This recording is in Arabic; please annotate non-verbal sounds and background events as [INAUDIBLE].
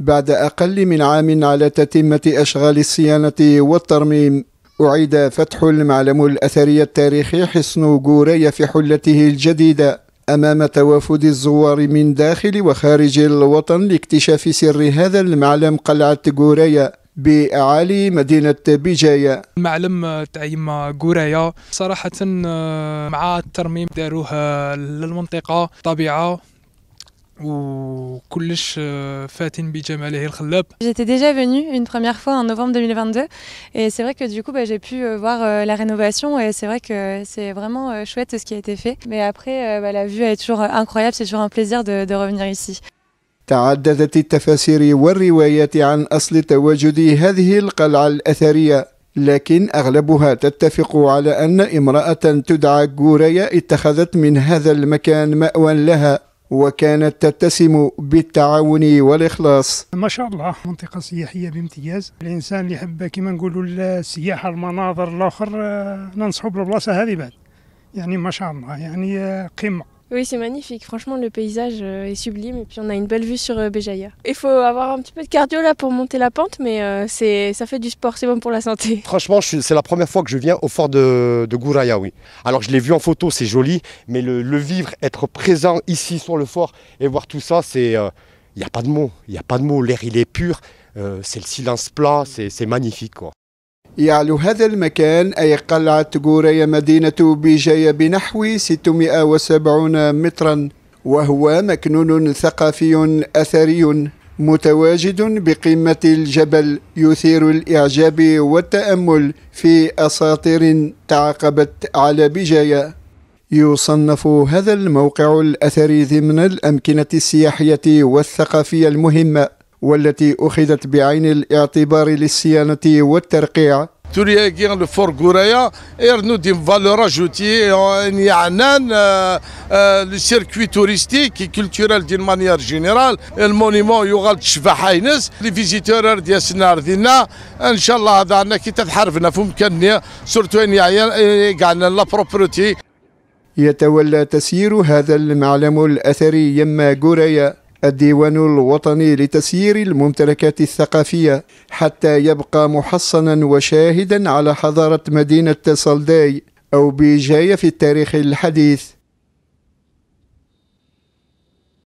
بعد أقل من عام على تتمة أشغال الصيانة والترميم أعيد فتح المعلم الأثري التاريخي حصن جوري في حلته الجديدة أمام توافد الزوار من داخل وخارج الوطن لاكتشاف سر هذا المعلم قلعة جوريا بأعالي مدينة بجاية معلم تعيم غوريا صراحة آه، مع الترميم داروه للمنطقة طبيعة J'étais déjà venue une première fois en novembre 2022 et c'est vrai que du coup bah, j'ai pu voir euh, la rénovation et c'est vrai que c'est vraiment euh, chouette ce qui a été fait. Mais après euh, bah, la vue est toujours incroyable, c'est toujours un plaisir de, de revenir ici. تعددت التفاسير والروايات عن أصل تواجد هذه القلعة الأثرية لكن أغلبها تتفق على أن امرأة تدعى جوريا اتخذت من هذا المكان مأوى لها وكانت تتسم بالتعاون والإخلاص ما شاء الله منطقة سياحية بامتياز الإنسان اللي يحب كما نقولوا السياحة المناظر الآخر آه، ننصحوا بالبلاصة هذه بعد يعني ما شاء الله يعني آه، قمة Oui, c'est magnifique. Franchement, le paysage euh, est sublime et puis on a une belle vue sur euh, Béjaïa. Il faut avoir un petit peu de cardio là pour monter la pente, mais euh, c'est ça fait du sport, c'est bon pour la santé. [LAUGHS] Franchement, c'est la première fois que je viens au fort de, Gouraya, oui. Alors je l'ai vu en photo, c'est joli, mais le, vivre, être présent ici sur le fort et voir tout ça, c'est il n'y a pas de mots, il n'y a pas de mots. L'air il est pur, c'est le silence plat, c'est magnifique quoi. يعلو هذا المكان أي قلعة غوريا مدينة بيجاية بنحو 670 مترا وهو مكنون ثقافي أثري متواجد بقمة الجبل يثير الإعجاب والتأمل في أساطير تعاقبت على بيجاية يصنف هذا الموقع الأثري ضمن الأمكنة السياحية والثقافية المهمة والتي أخذت بعين الاعتبار للصيانة والترقيع تولي كي الفور كورايا يرنو دي فالور اجوتي يعنان آه، آه، لو سيركوي توريستيك كولتورال دي مانيير جينيرال المونيمون يغال تشفى حاينس لي فيزيتور ديال سنار دينا ان شاء الله هذا عندنا كي تتحرفنا في مكاننا سورتو ان كاعنا لا بروبرتي يتولى تسيير هذا المعلم الاثري يما كورايا الديوان الوطني لتسيير الممتلكات الثقافية حتى يبقى محصنا وشاهدا على حضارة مدينة سالداي أو بجاية في التاريخ الحديث